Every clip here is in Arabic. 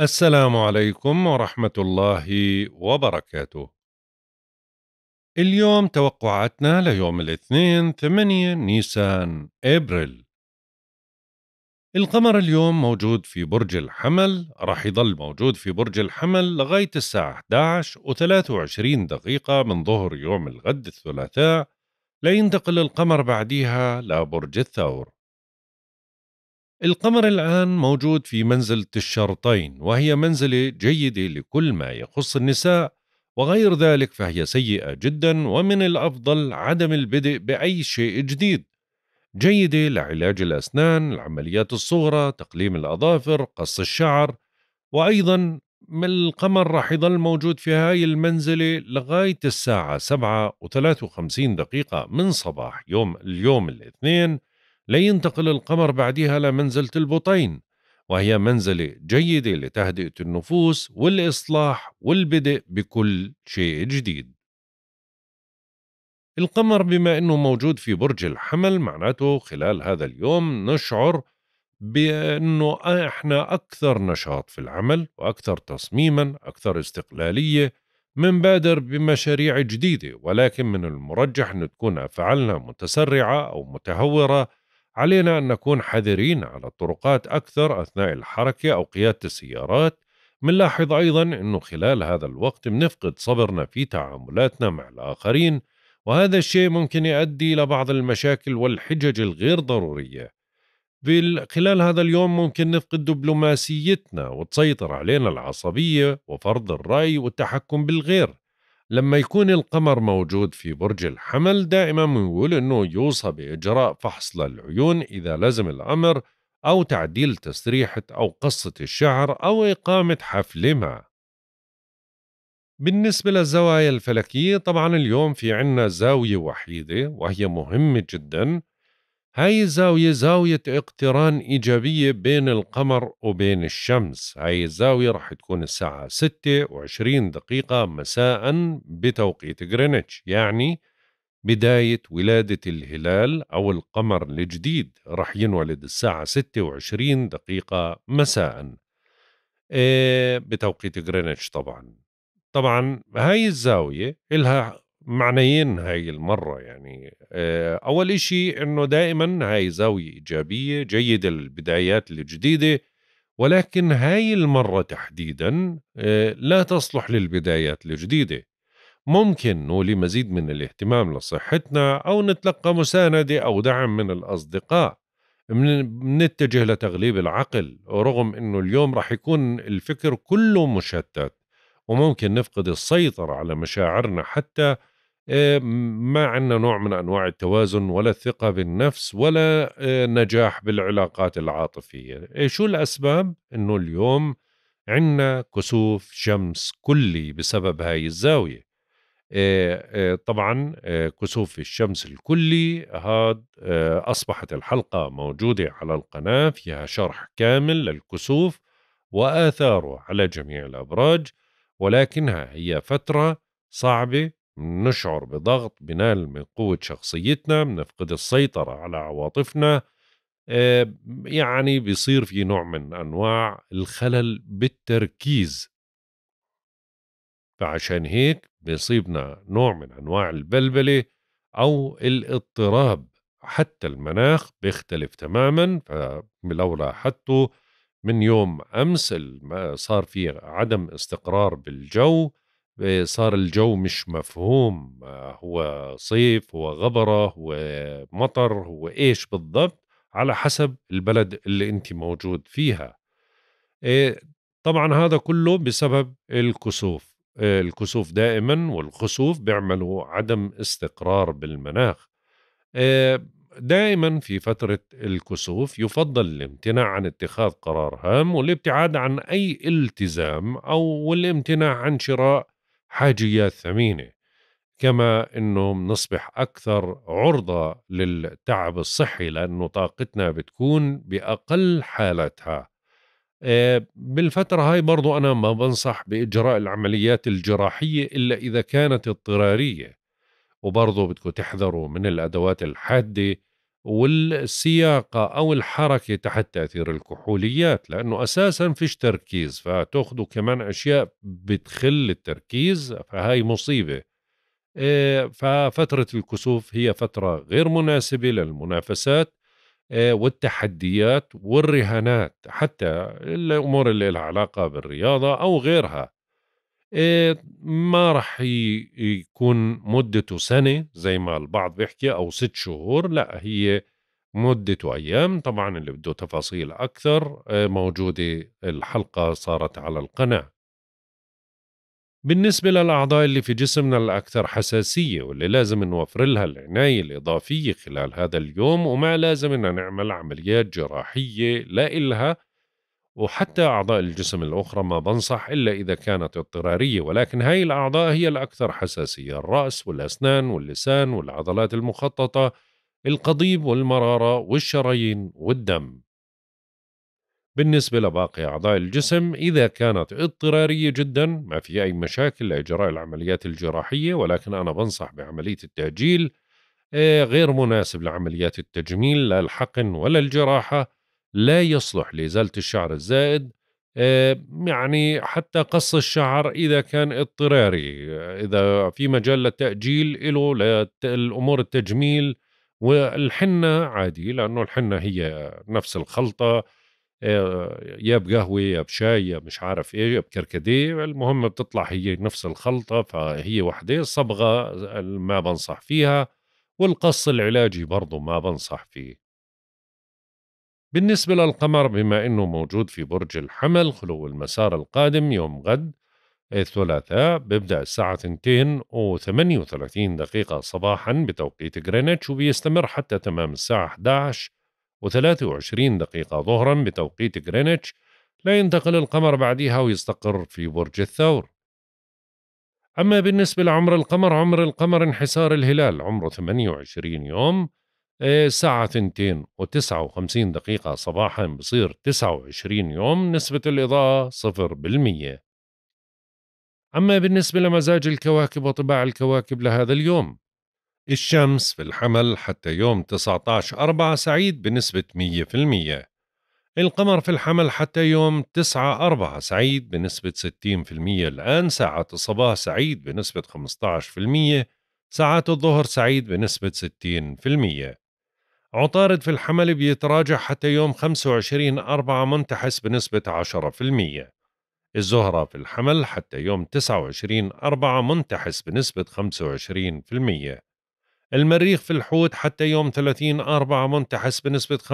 السلام عليكم ورحمة الله وبركاته. اليوم توقعاتنا ليوم الاثنين 8 نيسان ابريل. القمر اليوم موجود في برج الحمل، راح يضل موجود في برج الحمل لغاية الساعة 11 و23 دقيقة من ظهر يوم الغد الثلاثاء، لينتقل القمر بعديها لبرج الثور. القمر الآن موجود في منزلة الشرطين وهي منزلة جيدة لكل ما يخص النساء وغير ذلك فهي سيئة جدا ومن الأفضل عدم البدء بأي شيء جديد جيدة لعلاج الأسنان، العمليات الصغرى، تقليم الأظافر، قص الشعر وأيضا القمر راح يظل موجود في هاي المنزلة لغاية الساعة 7 و53 دقيقة من صباح يوم اليوم الاثنين لينتقل القمر بعدها لمنزلة البطين وهي منزلة جيدة لتهدئة النفوس والإصلاح والبدء بكل شيء جديد القمر بما أنه موجود في برج الحمل معناته خلال هذا اليوم نشعر بأنه إحنا أكثر نشاط في العمل وأكثر تصميما أكثر استقلالية منبادر بمشاريع جديدة ولكن من المرجح أن تكون أفعالنا متسرعة أو متهورة علينا أن نكون حذرين على الطرقات أكثر أثناء الحركة أو قيادة السيارات منلاحظ أيضا أنه خلال هذا الوقت بنفقد صبرنا في تعاملاتنا مع الآخرين وهذا الشيء ممكن يؤدي إلى بعض المشاكل والحجج الغير ضرورية خلال هذا اليوم ممكن نفقد دبلوماسيتنا وتسيطر علينا العصبية وفرض الرأي والتحكم بالغير لما يكون القمر موجود في برج الحمل دائما بنقول انه يوصى باجراء فحص للعيون اذا لزم الامر او تعديل تسريحه او قصه الشعر او اقامه حفل ما بالنسبة للزوايا الفلكية طبعا اليوم في عنا زاوية وحيدة وهي مهمة جدا هاي الزاوية زاوية اقتران إيجابية بين القمر وبين الشمس هاي الزاوية راح تكون الساعة ستة وعشرين دقيقة مساء بتوقيت غرينتش يعني بداية ولادة الهلال أو القمر الجديد راح ينولد الساعة ستة وعشرين دقيقة مساء إيه، بتوقيت غرينتش طبعا طبعا هاي الزاوية إلها معنيين هاي المرة يعني آه، أول إشي أنه دائما هاي زاوية إيجابية جيدة للبدايات الجديدة ولكن هاي المرة تحديدا آه، لا تصلح للبدايات الجديدة ممكن نولي مزيد من الاهتمام لصحتنا أو نتلقى مساندة أو دعم من الأصدقاء بنتجه لتغليب العقل رغم أنه اليوم رح يكون الفكر كله مشتت وممكن نفقد السيطرة على مشاعرنا حتى آه، ما عندنا نوع من انواع التوازن ولا الثقه بالنفس ولا آه، نجاح بالعلاقات العاطفيه آه، شو الاسباب انه اليوم عندنا كسوف شمس كلي بسبب هاي الزاويه طبعا كسوف الشمس الكلي هاد اصبحت الحلقه موجوده على القناه فيها شرح كامل للكسوف واثاره على جميع الابراج ولكنها هي فتره صعبه نشعر بضغط بنال من قوة شخصيتنا بنفقد السيطرة على عواطفنا آه، يعني بيصير في نوع من أنواع الخلل بالتركيز فعشان هيك بيصيبنا نوع من أنواع البلبلة أو الاضطراب حتى المناخ بيختلف تماما فلو لاحظتوا من يوم أمس صار في عدم استقرار بالجو صار الجو مش مفهوم هو صيف هو غبرة هو مطر هو إيش بالضبط على حسب البلد اللي أنت موجود فيها آه، طبعا هذا كله بسبب الكسوف آه، الكسوف دائما والخسوف بيعملوا عدم استقرار بالمناخ آه، دائما في فترة الكسوف يفضل الامتناع عن اتخاذ قرار هام والابتعاد عن أي التزام أو والامتناع عن شراء حاجيات ثمينه كما انه بنصبح اكثر عرضه للتعب الصحي لانه طاقتنا بتكون باقل حالتها آه، بالفترة هاي برضو أنا ما بنصح بإجراء العمليات الجراحية إلا إذا كانت اضطرارية وبرضو بدكم تحذروا من الأدوات الحادة والسياقة أو الحركة تحت تأثير الكحوليات لأنه أساسا فيش تركيز فتأخذوا كمان أشياء بتخل التركيز فهاي مصيبة آه، ففترة الكسوف هي فترة غير مناسبة للمنافسات آه، والتحديات والرهانات حتى الأمور اللي لها علاقة بالرياضة أو غيرها إيه، ما رح يكون مدته سنة زي ما البعض بيحكي أو ست شهور لا هي مدته أيام طبعا اللي بده تفاصيل أكثر إيه، موجودة الحلقة صارت على القناة بالنسبة للأعضاء اللي في جسمنا الأكثر حساسية واللي لازم نوفر لها العناية الإضافية خلال هذا اليوم وما لازم إن نعمل عمليات جراحية لا إلها وحتى أعضاء الجسم الأخرى ما بنصح إلا إذا كانت اضطرارية ولكن هاي الأعضاء هي الأكثر حساسية الرأس والأسنان واللسان والعضلات المخططة القضيب والمرارة والشرايين والدم بالنسبة لباقي أعضاء الجسم إذا كانت اضطرارية جدا ما في أي مشاكل لإجراء العمليات الجراحية ولكن أنا بنصح بعملية التأجيل آه، غير مناسب لعمليات التجميل لا الحقن ولا الجراحة لا يصلح لإزالة الشعر الزائد آه، يعني حتى قص الشعر إذا كان اضطراري إذا في مجال للتأجيل له للأمور التجميل والحنة عادي لأنه الحنة هي نفس الخلطة آه، يا بقهوة يا بشاي يا مش عارف إيه يا بكركديه المهم بتطلع هي نفس الخلطة فهي وحدة الصبغة ما بنصح فيها والقص العلاجي برضه ما بنصح فيه بالنسبة للقمر بما أنه موجود في برج الحمل خلو المسار القادم يوم غد الثلاثاء بيبدأ الساعة 2 و 38 دقيقة صباحا بتوقيت غرينتش وبيستمر حتى تمام الساعة 11 و 23 دقيقة ظهرا بتوقيت غرينتش لا ينتقل القمر بعدها ويستقر في برج الثور أما بالنسبة لعمر القمر عمر القمر انحسار الهلال عمره 28 يوم إيه، الساعة 2 و59 دقيقة صباحا بصير 29 يوم نسبة الإضاءة 0% أما بالنسبة لمزاج الكواكب وطباع الكواكب لهذا اليوم الشمس في الحمل حتى يوم 19 4 سعيد بنسبة 100% القمر في الحمل حتى يوم 9 4 سعيد بنسبة 60% الآن ساعة الصباح سعيد بنسبة 15% ساعات الظهر سعيد بنسبة 60% عطارد في الحمل بيتراجع حتى يوم 25 أربعة منتحس بنسبة 10% الزهرة في الحمل حتى يوم 29 أربعة منتحس بنسبة 25% المريخ في الحوت حتى يوم 30 أربعة منتحس بنسبة 25%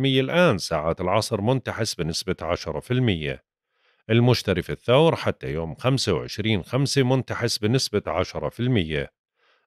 الآن ساعات العصر منتحس بنسبة 10% المشتري في الثور حتى يوم 25 خمسة منتحس بنسبة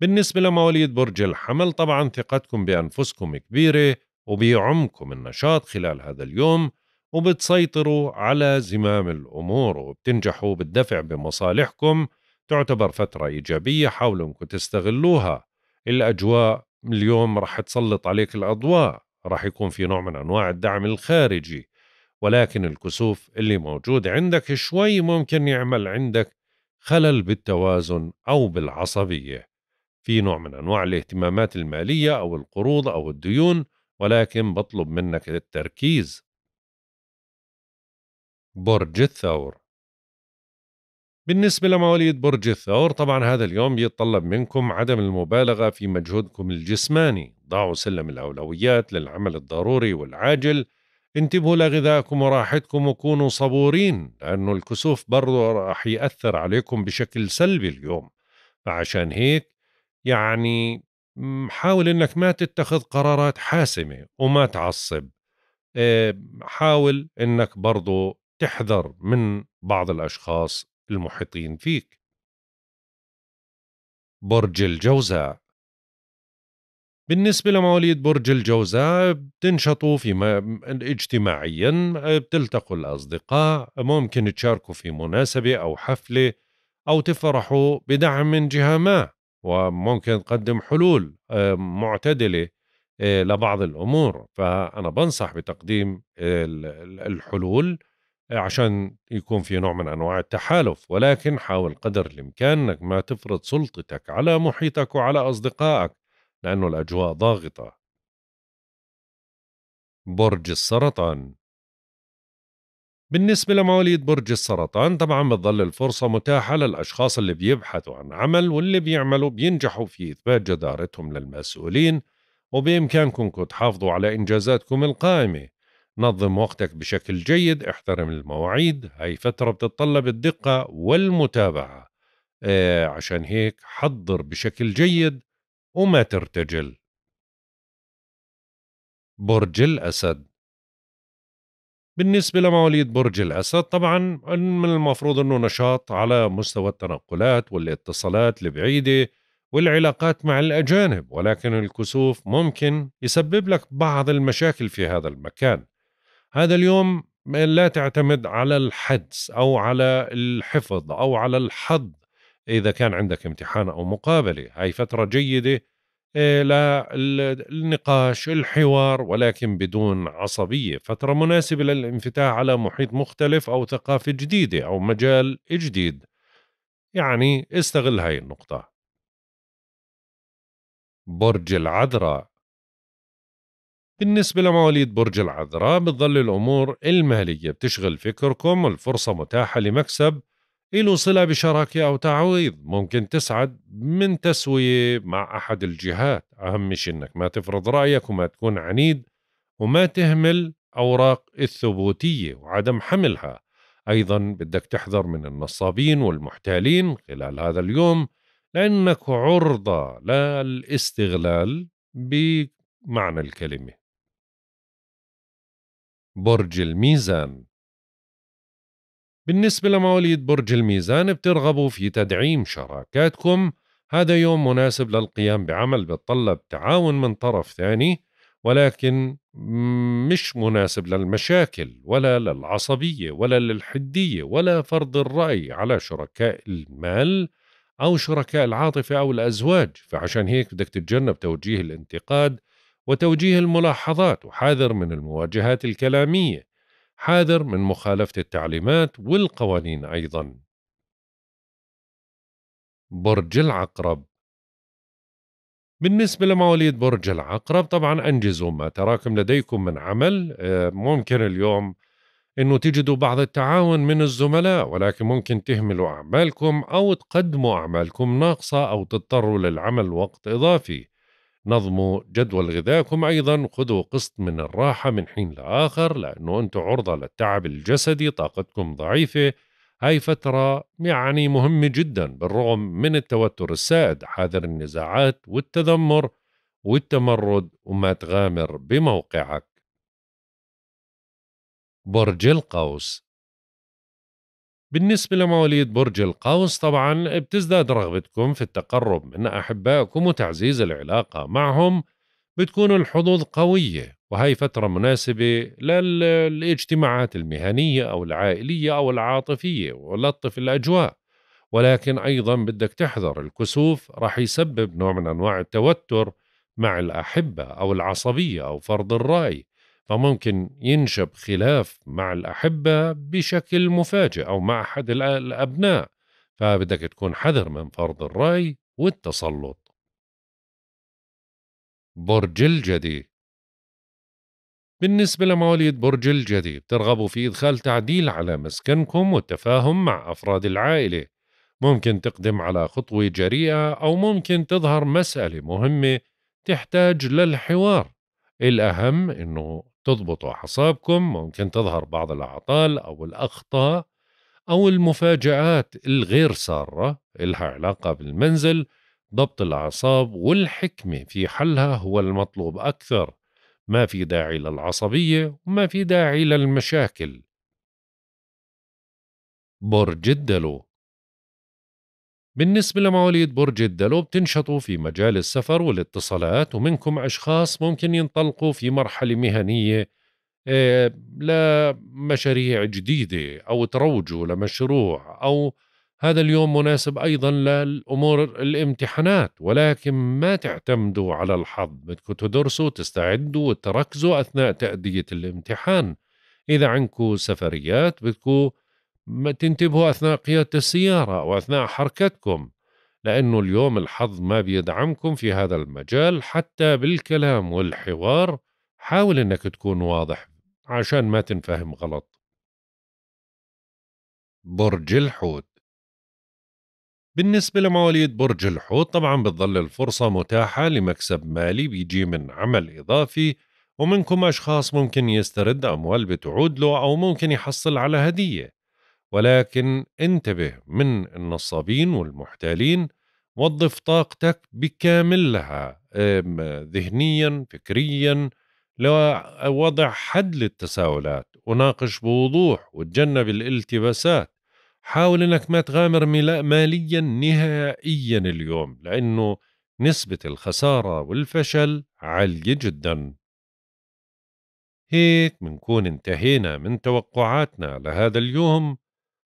بالنسبة لمواليد برج الحمل طبعا ثقتكم بأنفسكم كبيرة وبيعمكم النشاط خلال هذا اليوم وبتسيطروا على زمام الأمور وبتنجحوا بالدفع بمصالحكم تعتبر فترة إيجابية حاولوا أنكم تستغلوها الأجواء اليوم رح تسلط عليك الأضواء رح يكون في نوع من أنواع الدعم الخارجي ولكن الكسوف اللي موجود عندك شوي ممكن يعمل عندك خلل بالتوازن أو بالعصبية في نوع من انواع الاهتمامات الماليه او القروض او الديون ولكن بطلب منك التركيز برج الثور بالنسبة لمواليد برج الثور طبعا هذا اليوم يتطلب منكم عدم المبالغة في مجهودكم الجسماني ضعوا سلم الأولويات للعمل الضروري والعاجل انتبهوا لغذائكم وراحتكم وكونوا صبورين لأنه الكسوف برضه راح يأثر عليكم بشكل سلبي اليوم فعشان هيك يعني حاول انك ما تتخذ قرارات حاسمه وما تعصب آه، حاول انك برضو تحذر من بعض الاشخاص المحيطين فيك برج الجوزاء بالنسبة لمواليد برج الجوزاء بتنشطوا في اجتماعيا آه، بتلتقوا الأصدقاء ممكن تشاركوا في مناسبة أو حفلة أو تفرحوا بدعم من جهة ما وممكن تقدم حلول آه، معتدله آه، لبعض الامور فانا بنصح بتقديم الحلول عشان يكون في نوع من انواع التحالف ولكن حاول قدر الامكان انك ما تفرض سلطتك على محيطك وعلى اصدقائك لانه الاجواء ضاغطه برج السرطان بالنسبة لمواليد برج السرطان طبعا بتظل الفرصة متاحة للأشخاص اللي بيبحثوا عن عمل واللي بيعملوا بينجحوا في إثبات جدارتهم للمسؤولين وبإمكانكم تحافظوا على إنجازاتكم القائمة نظم وقتك بشكل جيد احترم المواعيد هاي فترة بتتطلب الدقة والمتابعة آه عشان هيك حضر بشكل جيد وما ترتجل برج الأسد بالنسبة لمواليد برج الأسد طبعا من المفروض أنه نشاط على مستوى التنقلات والاتصالات البعيدة والعلاقات مع الأجانب ولكن الكسوف ممكن يسبب لك بعض المشاكل في هذا المكان هذا اليوم لا تعتمد على الحدس أو على الحفظ أو على الحظ إذا كان عندك امتحان أو مقابلة هاي فترة جيدة آه، للنقاش الحوار ولكن بدون عصبية فترة مناسبة للانفتاح على محيط مختلف أو ثقافة جديدة أو مجال جديد يعني استغل هاي النقطة برج العذراء بالنسبة لمواليد برج العذراء بتظل الأمور المالية بتشغل فكركم والفرصة متاحة لمكسب إله صلة بشراكة أو تعويض ممكن تسعد من تسوية مع أحد الجهات أهم شيء أنك ما تفرض رأيك وما تكون عنيد وما تهمل أوراق الثبوتية وعدم حملها أيضا بدك تحذر من النصابين والمحتالين خلال هذا اليوم لأنك عرضة للاستغلال بمعنى الكلمة برج الميزان بالنسبة لمواليد برج الميزان بترغبوا في تدعيم شراكاتكم هذا يوم مناسب للقيام بعمل بتطلب تعاون من طرف ثاني ولكن مش مناسب للمشاكل ولا للعصبية ولا للحدية ولا فرض الرأي على شركاء المال أو شركاء العاطفة أو الأزواج فعشان هيك بدك تتجنب توجيه الانتقاد وتوجيه الملاحظات وحاذر من المواجهات الكلامية حاذر من مخالفة التعليمات والقوانين أيضا برج العقرب بالنسبة لمواليد برج العقرب طبعا أنجزوا ما تراكم لديكم من عمل آه، ممكن اليوم أنه تجدوا بعض التعاون من الزملاء ولكن ممكن تهملوا أعمالكم أو تقدموا أعمالكم ناقصة أو تضطروا للعمل وقت إضافي نظموا جدول غذائكم أيضا خذوا قسط من الراحة من حين لآخر لأنه أنتم عرضة للتعب الجسدي طاقتكم ضعيفة هاي فترة يعني مهمة جدا بالرغم من التوتر السائد حاذر النزاعات والتذمر والتمرد وما تغامر بموقعك برج القوس بالنسبة لمواليد برج القوس طبعا بتزداد رغبتكم في التقرب من أحبائكم وتعزيز العلاقة معهم بتكون الحظوظ قوية وهي فترة مناسبة للاجتماعات المهنية أو العائلية أو العاطفية ولطف الأجواء ولكن أيضا بدك تحذر الكسوف رح يسبب نوع من أنواع التوتر مع الأحبة أو العصبية أو فرض الرأي فممكن ينشب خلاف مع الأحبة بشكل مفاجئ أو مع أحد الأبناء فبدك تكون حذر من فرض الرأي والتسلط برج الجدي بالنسبة لمواليد برج الجدي بترغبوا في إدخال تعديل على مسكنكم والتفاهم مع أفراد العائلة ممكن تقدم على خطوة جريئة أو ممكن تظهر مسألة مهمة تحتاج للحوار الأهم أنه تضبطوا أعصابكم ممكن تظهر بعض الأعطال أو الأخطاء أو المفاجآت الغير سارة إلها علاقة بالمنزل ضبط الأعصاب والحكمة في حلها هو المطلوب أكثر ما في داعي للعصبية وما في داعي للمشاكل برج الدلو بالنسبة لمواليد برج الدلو بتنشطوا في مجال السفر والاتصالات ومنكم أشخاص ممكن ينطلقوا في مرحلة مهنية آه، لمشاريع جديدة أو تروجوا لمشروع أو هذا اليوم مناسب أيضا للأمور الامتحانات ولكن ما تعتمدوا على الحظ بدكم تدرسوا تستعدوا وتركزوا أثناء تأدية الامتحان إذا عندكم سفريات بدكم ما تنتبهوا أثناء قيادة السيارة وأثناء حركتكم لأنه اليوم الحظ ما بيدعمكم في هذا المجال حتى بالكلام والحوار حاول أنك تكون واضح عشان ما تنفهم غلط برج الحوت بالنسبة لمواليد برج الحوت طبعا بتظل الفرصة متاحة لمكسب مالي بيجي من عمل إضافي ومنكم أشخاص ممكن يسترد أموال بتعود له أو ممكن يحصل على هدية ولكن انتبه من النصابين والمحتالين وظف طاقتك بكاملها ذهنيا فكريا لوضع حد للتساؤلات وناقش بوضوح وتجنب الالتباسات حاول انك ما تغامر ماليا نهائيا اليوم لانه نسبة الخسارة والفشل عالية جدا هيك منكون انتهينا من توقعاتنا لهذا اليوم